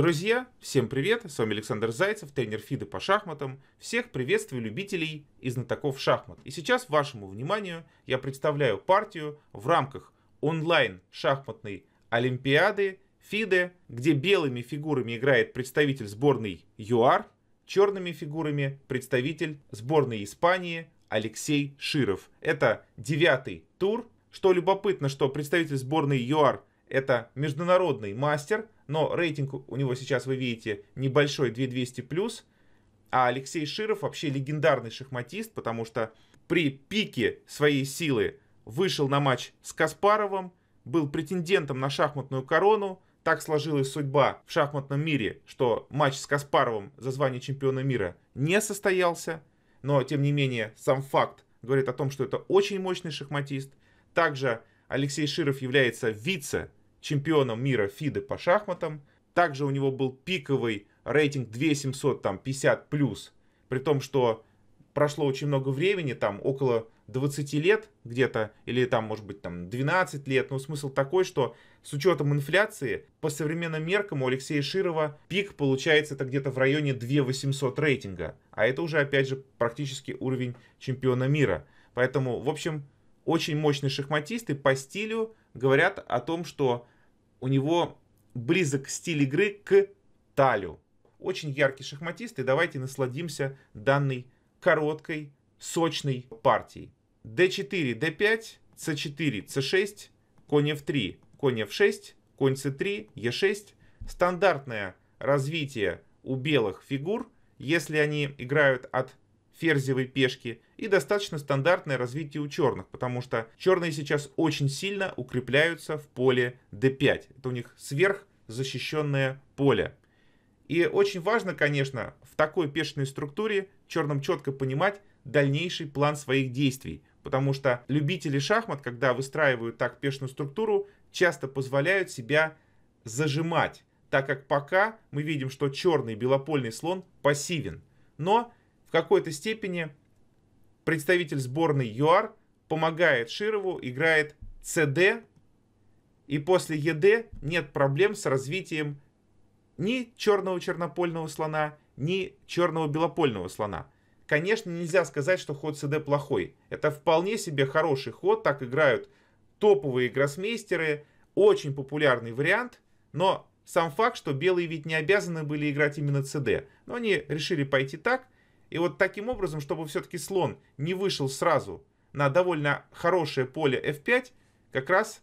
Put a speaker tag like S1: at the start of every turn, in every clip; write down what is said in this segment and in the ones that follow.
S1: Друзья, всем привет! С вами Александр Зайцев, тренер Фиды по шахматам. Всех приветствую любителей и знатоков шахмат. И сейчас вашему вниманию я представляю партию в рамках онлайн шахматной Олимпиады Фиде, где белыми фигурами играет представитель сборной ЮАР, черными фигурами представитель сборной Испании Алексей Широв. Это девятый тур. Что любопытно, что представитель сборной ЮАР это международный мастер, но рейтинг у него сейчас, вы видите, небольшой 2200+, а Алексей Широв вообще легендарный шахматист, потому что при пике своей силы вышел на матч с Каспаровым, был претендентом на шахматную корону, так сложилась судьба в шахматном мире, что матч с Каспаровым за звание чемпиона мира не состоялся, но тем не менее сам факт говорит о том, что это очень мощный шахматист. Также Алексей Широв является вице чемпионом мира ФИДы по шахматам. Также у него был пиковый рейтинг 2750 плюс, при том, что прошло очень много времени, там около 20 лет где-то, или там, может быть, там 12 лет. Но смысл такой, что с учетом инфляции, по современным меркам у Алексея Широва пик получается это где-то в районе 2800 рейтинга. А это уже, опять же, практически уровень чемпиона мира. Поэтому, в общем, очень мощный шахматист и по стилю говорят о том, что у него близок стиль игры к Талю. Очень яркий шахматист, и давайте насладимся данной короткой, сочной партией. d4, d5, c4, c6, конь f3, конь f6, конь c3, e6. Стандартное развитие у белых фигур, если они играют от ферзевой пешки и достаточно стандартное развитие у черных, потому что черные сейчас очень сильно укрепляются в поле d5. Это у них сверхзащищенное поле. И очень важно, конечно, в такой пешечной структуре черным четко понимать дальнейший план своих действий, потому что любители шахмат, когда выстраивают так пешную структуру, часто позволяют себя зажимать, так как пока мы видим, что черный белопольный слон пассивен. Но в какой-то степени представитель сборной ЮАР помогает Широву, играет CD и после ЕД нет проблем с развитием ни черного чернопольного слона, ни черного белопольного слона. Конечно, нельзя сказать, что ход CD плохой. Это вполне себе хороший ход, так играют топовые гроссмейстеры, очень популярный вариант, но сам факт, что белые ведь не обязаны были играть именно CD но они решили пойти так, и вот таким образом, чтобы все-таки слон не вышел сразу на довольно хорошее поле f5, как раз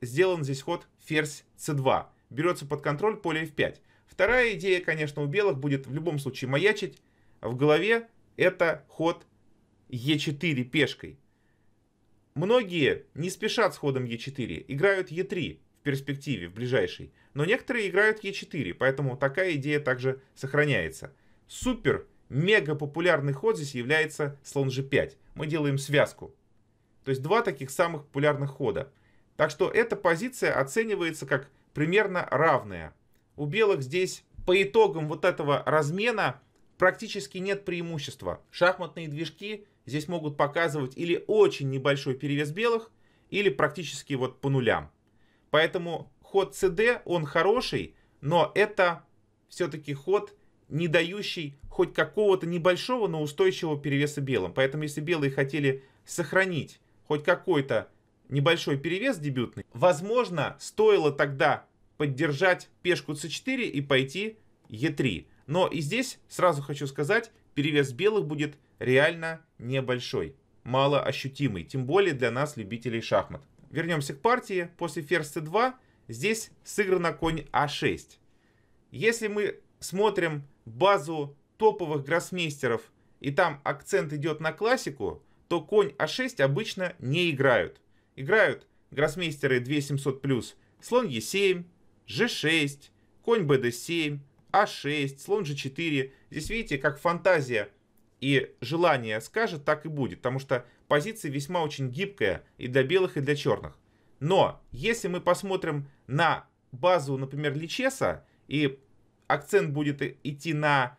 S1: сделан здесь ход ферзь c2. Берется под контроль поле f5. Вторая идея, конечно, у белых будет в любом случае маячить в голове. Это ход e4 пешкой. Многие не спешат с ходом e4, играют e3 в перспективе, в ближайшей. Но некоторые играют e4, поэтому такая идея также сохраняется. Супер Мега популярный ход здесь является слон g5. Мы делаем связку. То есть два таких самых популярных хода. Так что эта позиция оценивается как примерно равная. У белых здесь по итогам вот этого размена практически нет преимущества. Шахматные движки здесь могут показывать или очень небольшой перевес белых, или практически вот по нулям. Поэтому ход CD, он хороший, но это все-таки ход не дающий хоть какого-то небольшого, но устойчивого перевеса белым. Поэтому если белые хотели сохранить хоть какой-то небольшой перевес дебютный, возможно, стоило тогда поддержать пешку c4 и пойти e3. Но и здесь сразу хочу сказать, перевес белых будет реально небольшой, мало ощутимый, тем более для нас, любителей шахмат. Вернемся к партии. После ферзь c2 здесь сыграно конь a а 6 Если мы смотрим базу топовых гроссмейстеров, и там акцент идет на классику, то конь А6 обычно не играют. Играют гроссмейстеры 2700+, а слон Е7, G6, конь БД7, А6, слон G4. Здесь видите, как фантазия и желание скажет, так и будет, потому что позиция весьма очень гибкая и для белых, и для черных. Но если мы посмотрим на базу, например, Личеса и акцент будет идти на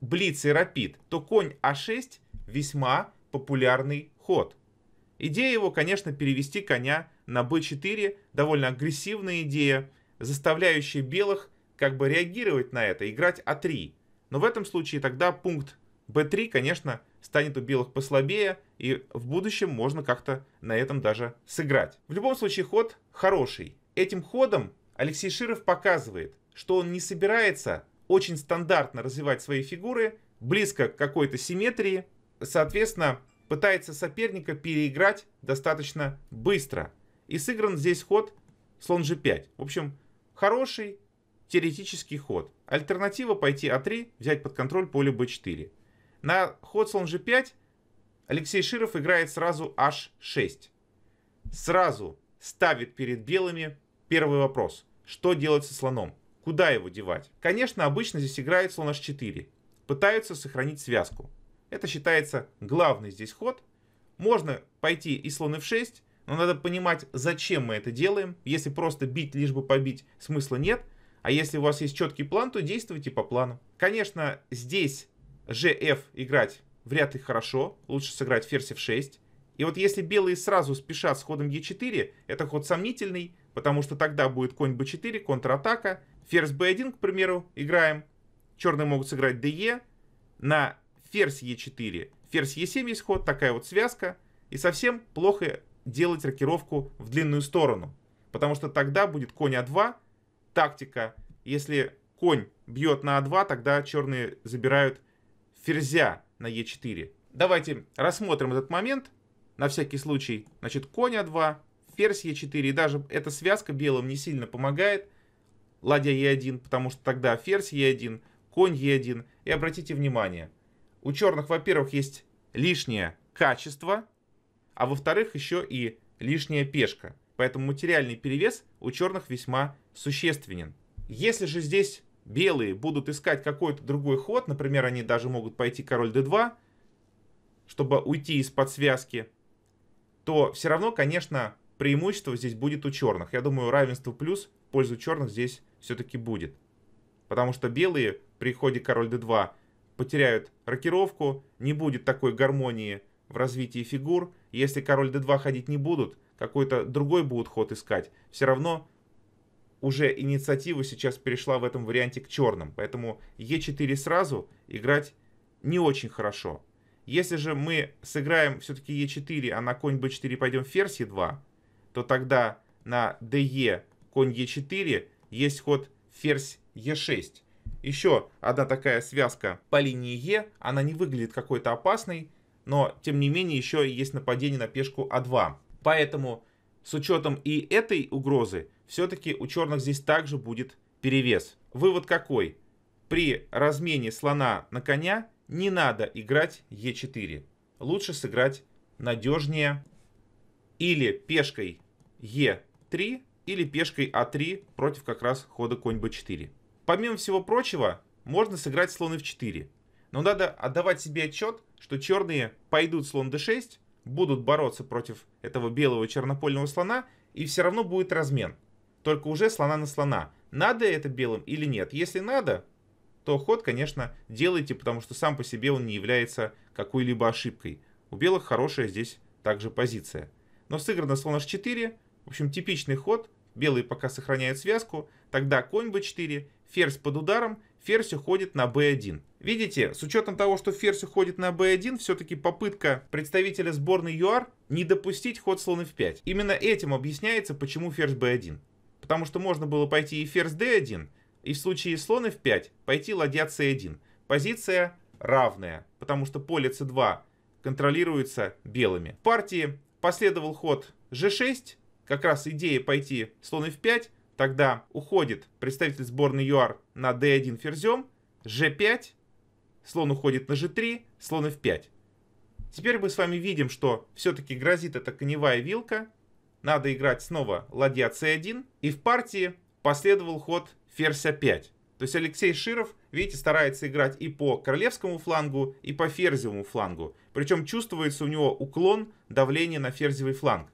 S1: блиц и рапид, то конь А6 весьма популярный ход. Идея его, конечно, перевести коня на b4, довольно агрессивная идея, заставляющая белых как бы реагировать на это, играть А3. Но в этом случае тогда пункт b3, конечно, станет у белых послабее, и в будущем можно как-то на этом даже сыграть. В любом случае ход хороший. Этим ходом Алексей Широв показывает, что он не собирается очень стандартно развивать свои фигуры, близко к какой-то симметрии, соответственно, пытается соперника переиграть достаточно быстро. И сыгран здесь ход слон g5. В общем, хороший теоретический ход. Альтернатива пойти а3, взять под контроль поле b4. На ход слон g5 Алексей Широв играет сразу h6. Сразу ставит перед белыми первый вопрос. Что делать со слоном? Куда его девать? Конечно, обычно здесь играет слон h4. Пытаются сохранить связку. Это считается главный здесь ход. Можно пойти и слон f6, но надо понимать, зачем мы это делаем. Если просто бить, лишь бы побить, смысла нет. А если у вас есть четкий план, то действуйте по плану. Конечно, здесь gf играть вряд ли хорошо. Лучше сыграть ферзь f6. И вот если белые сразу спешат с ходом e4, это ход сомнительный потому что тогда будет конь b4, контратака, ферзь b1, к примеру, играем, черные могут сыграть de, на ферзь e4, ферзь e7 есть ход, такая вот связка, и совсем плохо делать рокировку в длинную сторону, потому что тогда будет конь а2, тактика, если конь бьет на a а 2 тогда черные забирают ферзя на e4. Давайте рассмотрим этот момент, на всякий случай, значит, конь а2, ферзь Е4. И даже эта связка белым не сильно помогает. Ладья Е1, потому что тогда ферзь Е1, конь Е1. И обратите внимание, у черных, во-первых, есть лишнее качество, а во-вторых, еще и лишняя пешка. Поэтому материальный перевес у черных весьма существенен. Если же здесь белые будут искать какой-то другой ход, например, они даже могут пойти король d2, чтобы уйти из-под связки, то все равно, конечно, преимущество здесь будет у черных. Я думаю, равенство плюс в пользу черных здесь все-таки будет. Потому что белые при ходе король d2 потеряют рокировку, не будет такой гармонии в развитии фигур. Если король d2 ходить не будут, какой-то другой будут ход искать. Все равно уже инициатива сейчас перешла в этом варианте к черным. Поэтому e4 сразу играть не очень хорошо. Если же мы сыграем все-таки e4, а на конь b4 пойдем ферзь e2, то тогда на ДЕ конь Е4 есть ход ферзь Е6. Еще одна такая связка по линии Е, она не выглядит какой-то опасной, но тем не менее еще есть нападение на пешку А2. Поэтому с учетом и этой угрозы, все-таки у черных здесь также будет перевес. Вывод какой? При размене слона на коня не надо играть Е4. Лучше сыграть надежнее или пешкой Е3 или пешкой А3 против как раз хода конь Б4. Помимо всего прочего, можно сыграть слон F4. Но надо отдавать себе отчет, что черные пойдут слон D6, будут бороться против этого белого чернопольного слона, и все равно будет размен. Только уже слона на слона. Надо это белым или нет? Если надо, то ход, конечно, делайте, потому что сам по себе он не является какой-либо ошибкой. У белых хорошая здесь также позиция. Но сыграно слон h4, в общем, типичный ход. Белые пока сохраняют связку. Тогда конь b4, ферзь под ударом, ферзь уходит на b1. Видите, с учетом того, что ферзь уходит на b1, все-таки попытка представителя сборной ЮАР не допустить ход слон f5. Именно этим объясняется, почему ферзь b1. Потому что можно было пойти и ферзь d1, и в случае слон f5 пойти ладья c1. Позиция равная, потому что поле c2 контролируется белыми. В партии последовал ход g6, как раз идея пойти слон f5, тогда уходит представитель сборной ЮАР на d1 ферзем, g5, слон уходит на g3, слон f5. Теперь мы с вами видим, что все-таки грозит эта коневая вилка. Надо играть снова ладья c1. И в партии последовал ход ферзь a5. А То есть Алексей Широв, видите, старается играть и по королевскому флангу, и по ферзевому флангу. Причем чувствуется у него уклон давления на ферзевый фланг.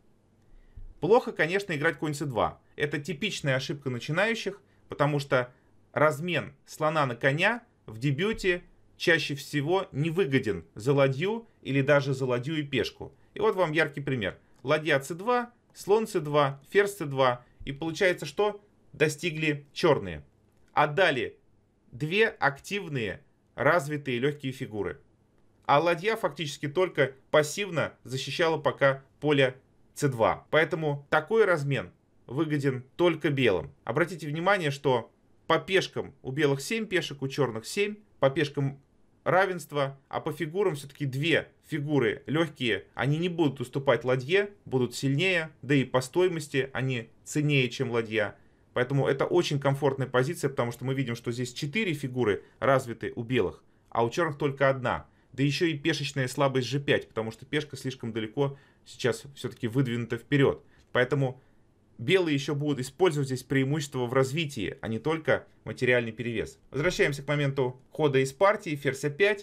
S1: Плохо, конечно, играть конь конси 2. Это типичная ошибка начинающих, потому что размен слона на коня в дебюте чаще всего не выгоден за ладью или даже за ладью и пешку. И вот вам яркий пример. Ладья c2, слон c2, ферзь c2. И получается, что достигли черные. Отдали а две активные, развитые легкие фигуры. А ладья фактически только пассивно защищала пока поле c2. Поэтому такой размен выгоден только белым. Обратите внимание, что по пешкам у белых 7 пешек, у черных 7, по пешкам равенство, а по фигурам все-таки две фигуры легкие, они не будут уступать ладье, будут сильнее, да и по стоимости они ценнее, чем ладья. Поэтому это очень комфортная позиция, потому что мы видим, что здесь 4 фигуры развиты у белых, а у черных только одна. Да еще и пешечная слабость g5, потому что пешка слишком далеко сейчас все-таки выдвинуто вперед. Поэтому белые еще будут использовать здесь преимущество в развитии, а не только материальный перевес. Возвращаемся к моменту хода из партии. Ферзь А5,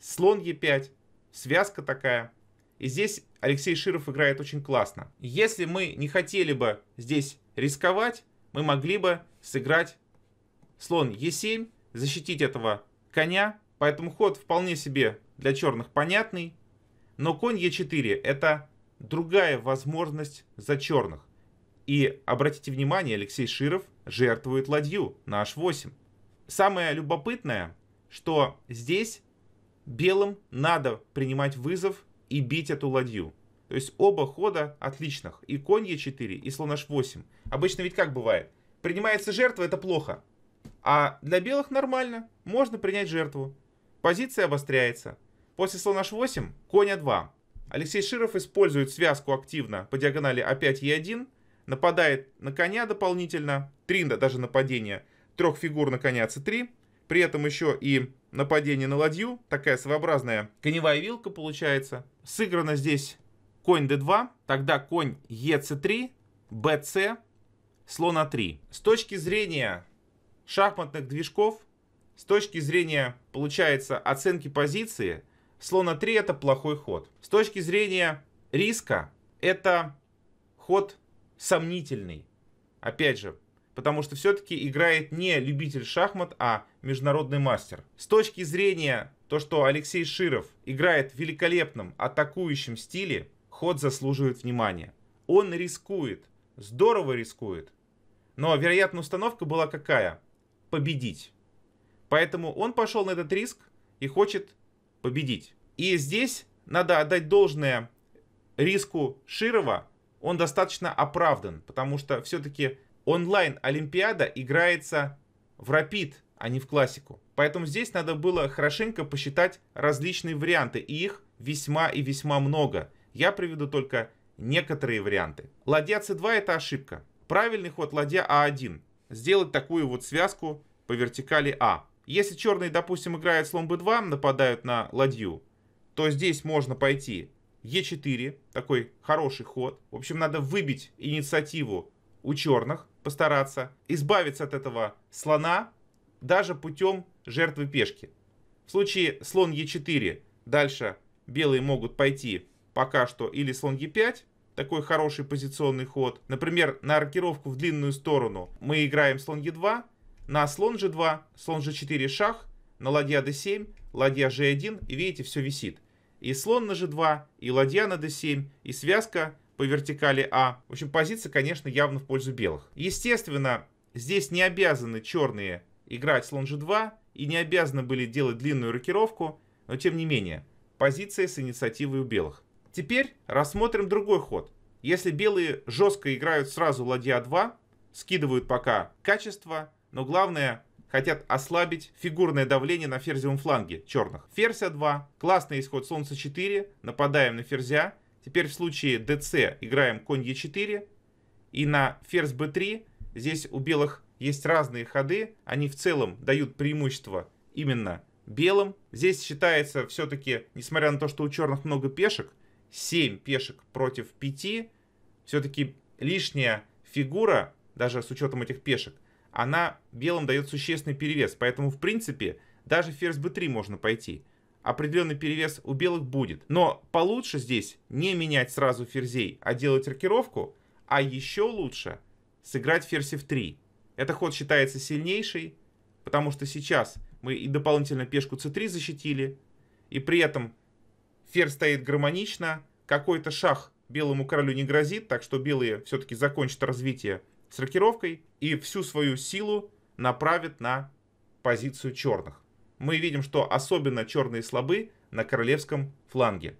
S1: слон Е5, связка такая. И здесь Алексей Широв играет очень классно. Если мы не хотели бы здесь рисковать, мы могли бы сыграть слон Е7, защитить этого коня. Поэтому ход вполне себе для черных понятный. Но конь Е4 это другая возможность за черных. И обратите внимание, Алексей Широв жертвует ладью на h8. Самое любопытное, что здесь белым надо принимать вызов и бить эту ладью. То есть оба хода отличных. И конь e4, и слон h8. Обычно ведь как бывает? Принимается жертва, это плохо. А для белых нормально, можно принять жертву. Позиция обостряется. После слона h8, конь a2. А Алексей Широв использует связку активно по диагонали А5 е 1, нападает на коня дополнительно, три даже нападения трех фигур на коня c3, при этом еще и нападение на ладью, такая своеобразная коневая вилка получается. Сыграно здесь конь d2, тогда конь ec3, bc, слон а3. С точки зрения шахматных движков, с точки зрения, получается, оценки позиции – слона 3 это плохой ход. С точки зрения риска это ход сомнительный. Опять же, потому что все-таки играет не любитель шахмат, а международный мастер. С точки зрения то, что Алексей Широв играет в великолепном атакующем стиле, ход заслуживает внимания. Он рискует, здорово рискует, но, вероятно, установка была какая? Победить. Поэтому он пошел на этот риск и хочет победить. И здесь надо отдать должное риску Широва, он достаточно оправдан, потому что все-таки онлайн-олимпиада играется в рапид, а не в классику. Поэтому здесь надо было хорошенько посчитать различные варианты, и их весьма и весьма много. Я приведу только некоторые варианты. Ладья c2 это ошибка. Правильный ход ладья а1. Сделать такую вот связку по вертикали А. Если черные, допустим, играют слон b2, нападают на ладью, то здесь можно пойти e4, такой хороший ход. В общем, надо выбить инициативу у черных, постараться избавиться от этого слона даже путем жертвы пешки. В случае слон e4 дальше белые могут пойти пока что или слон e5, такой хороший позиционный ход. Например, на аркировку в длинную сторону мы играем слон e2, на слон g2, слон g4 шах, на ладья d7, ладья g1, и видите, все висит. И слон на g2, и ладья на d7, и связка по вертикали А. В общем, позиция, конечно, явно в пользу белых. Естественно, здесь не обязаны черные играть слон g2, и не обязаны были делать длинную рокировку, но тем не менее, позиция с инициативой у белых. Теперь рассмотрим другой ход. Если белые жестко играют сразу ладья 2, скидывают пока качество, но главное хотят ослабить фигурное давление на ферзевом фланге черных. Ферзь А2, классный исход солнце 4, нападаем на ферзя. Теперь в случае ДЦ играем конь Е4 и на ферзь Б3. Здесь у белых есть разные ходы, они в целом дают преимущество именно белым. Здесь считается все-таки, несмотря на то, что у черных много пешек, 7 пешек против 5, все-таки лишняя фигура, даже с учетом этих пешек, она белым дает существенный перевес, поэтому в принципе даже ферзь b3 можно пойти. Определенный перевес у белых будет. Но получше здесь не менять сразу ферзей, а делать рокировку, а еще лучше сыграть ферзь f3. Это ход считается сильнейший, потому что сейчас мы и дополнительно пешку c3 защитили, и при этом ферзь стоит гармонично, какой-то шах белому королю не грозит, так что белые все-таки закончат развитие с рокировкой и всю свою силу направит на позицию черных. Мы видим, что особенно черные слабы на королевском фланге.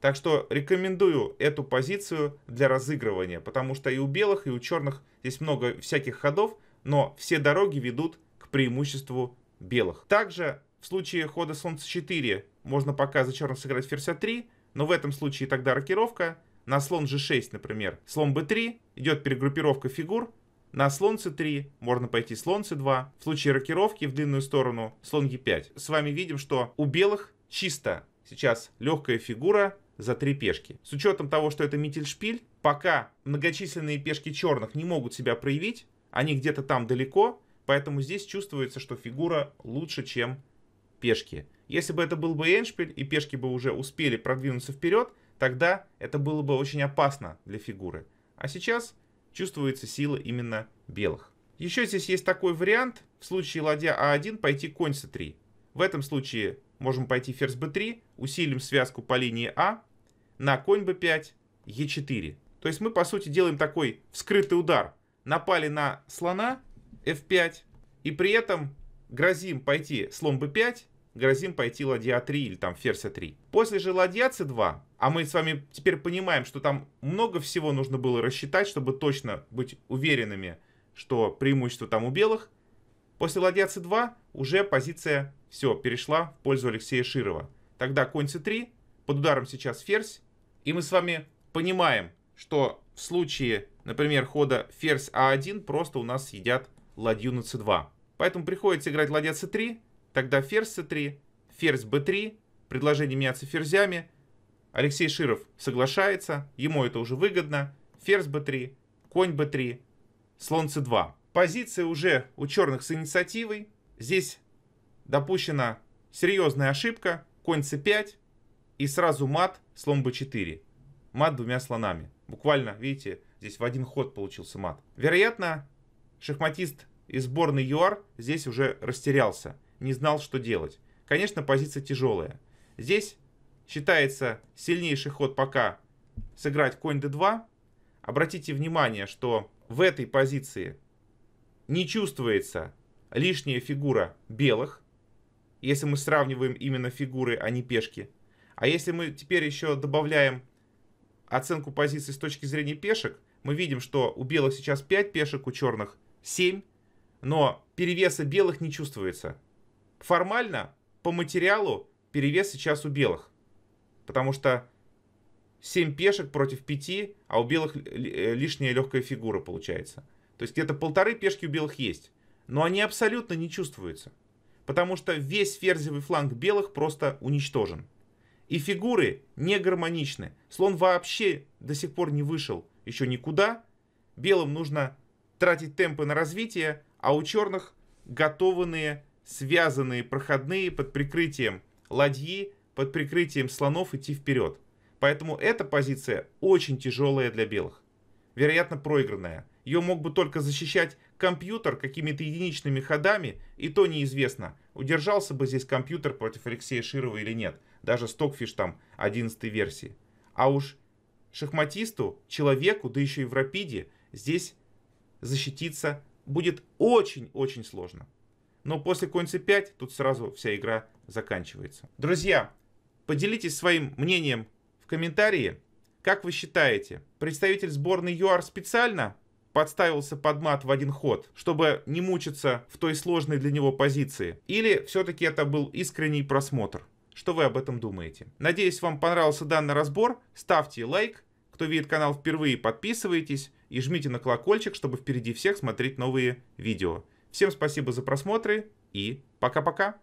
S1: Так что рекомендую эту позицию для разыгрывания, потому что и у белых, и у черных здесь много всяких ходов, но все дороги ведут к преимуществу белых. Также в случае хода солнца 4 можно пока за черных сыграть ферзь 3 но в этом случае тогда рокировка, на слон g6, например, слон b3, идет перегруппировка фигур, на слон c3 можно пойти слон c2, в случае рокировки в длинную сторону слон e5. С вами видим, что у белых чисто сейчас легкая фигура за три пешки. С учетом того, что это Миттельшпиль, пока многочисленные пешки черных не могут себя проявить, они где-то там далеко, поэтому здесь чувствуется, что фигура лучше, чем пешки. Если бы это был бы Эншпиль, и пешки бы уже успели продвинуться вперед, Тогда это было бы очень опасно для фигуры. А сейчас чувствуется сила именно белых. Еще здесь есть такой вариант, в случае ладья А1 пойти конь С3. В этом случае можем пойти ферзь b3, усилим связку по линии А, на конь b5, е 4 То есть мы, по сути, делаем такой вскрытый удар. Напали на слона f5, и при этом грозим пойти слон b5, грозим пойти ладья 3 или там ферзь 3. После же ладья c2, а мы с вами теперь понимаем, что там много всего нужно было рассчитать, чтобы точно быть уверенными, что преимущество там у белых. После ладья c2 уже позиция все перешла в пользу Алексея Широва. Тогда конь c3, под ударом сейчас ферзь, и мы с вами понимаем, что в случае, например, хода ферзь а1 просто у нас съедят ладью на c2. Поэтому приходится играть ладья c3, Тогда ферзь c3, ферзь b3, предложение меняться ферзями. Алексей Широв соглашается, ему это уже выгодно. Ферзь b3, конь b3, слон c2. Позиция уже у черных с инициативой. Здесь допущена серьезная ошибка. Конь c5 и сразу мат, слон b4. Мат двумя слонами. Буквально, видите, здесь в один ход получился мат. Вероятно, шахматист из сборной ЮАР здесь уже растерялся не знал, что делать. Конечно, позиция тяжелая. Здесь считается сильнейший ход пока сыграть конь d2. Обратите внимание, что в этой позиции не чувствуется лишняя фигура белых, если мы сравниваем именно фигуры, а не пешки. А если мы теперь еще добавляем оценку позиции с точки зрения пешек, мы видим, что у белых сейчас 5 пешек, у черных 7, но перевеса белых не чувствуется. Формально, по материалу, перевес сейчас у белых. Потому что 7 пешек против 5, а у белых э, лишняя легкая фигура получается. То есть где-то полторы пешки у белых есть. Но они абсолютно не чувствуются. Потому что весь ферзевый фланг белых просто уничтожен. И фигуры не гармоничны. Слон вообще до сих пор не вышел еще никуда. Белым нужно тратить темпы на развитие, а у черных готованные связанные проходные под прикрытием ладьи, под прикрытием слонов идти вперед. Поэтому эта позиция очень тяжелая для белых. Вероятно, проигранная. Ее мог бы только защищать компьютер какими-то единичными ходами, и то неизвестно, удержался бы здесь компьютер против Алексея Широва или нет, даже Стокфиш там 11 версии. А уж шахматисту, человеку, да еще и в рапиде, здесь защититься будет очень-очень сложно. Но после Конси 5 тут сразу вся игра заканчивается. Друзья, поделитесь своим мнением в комментарии. Как вы считаете, представитель сборной ЮАР специально подставился под мат в один ход, чтобы не мучиться в той сложной для него позиции? Или все-таки это был искренний просмотр? Что вы об этом думаете? Надеюсь, вам понравился данный разбор. Ставьте лайк. Кто видит канал впервые, подписывайтесь и жмите на колокольчик, чтобы впереди всех смотреть новые видео. Всем спасибо за просмотры и пока-пока.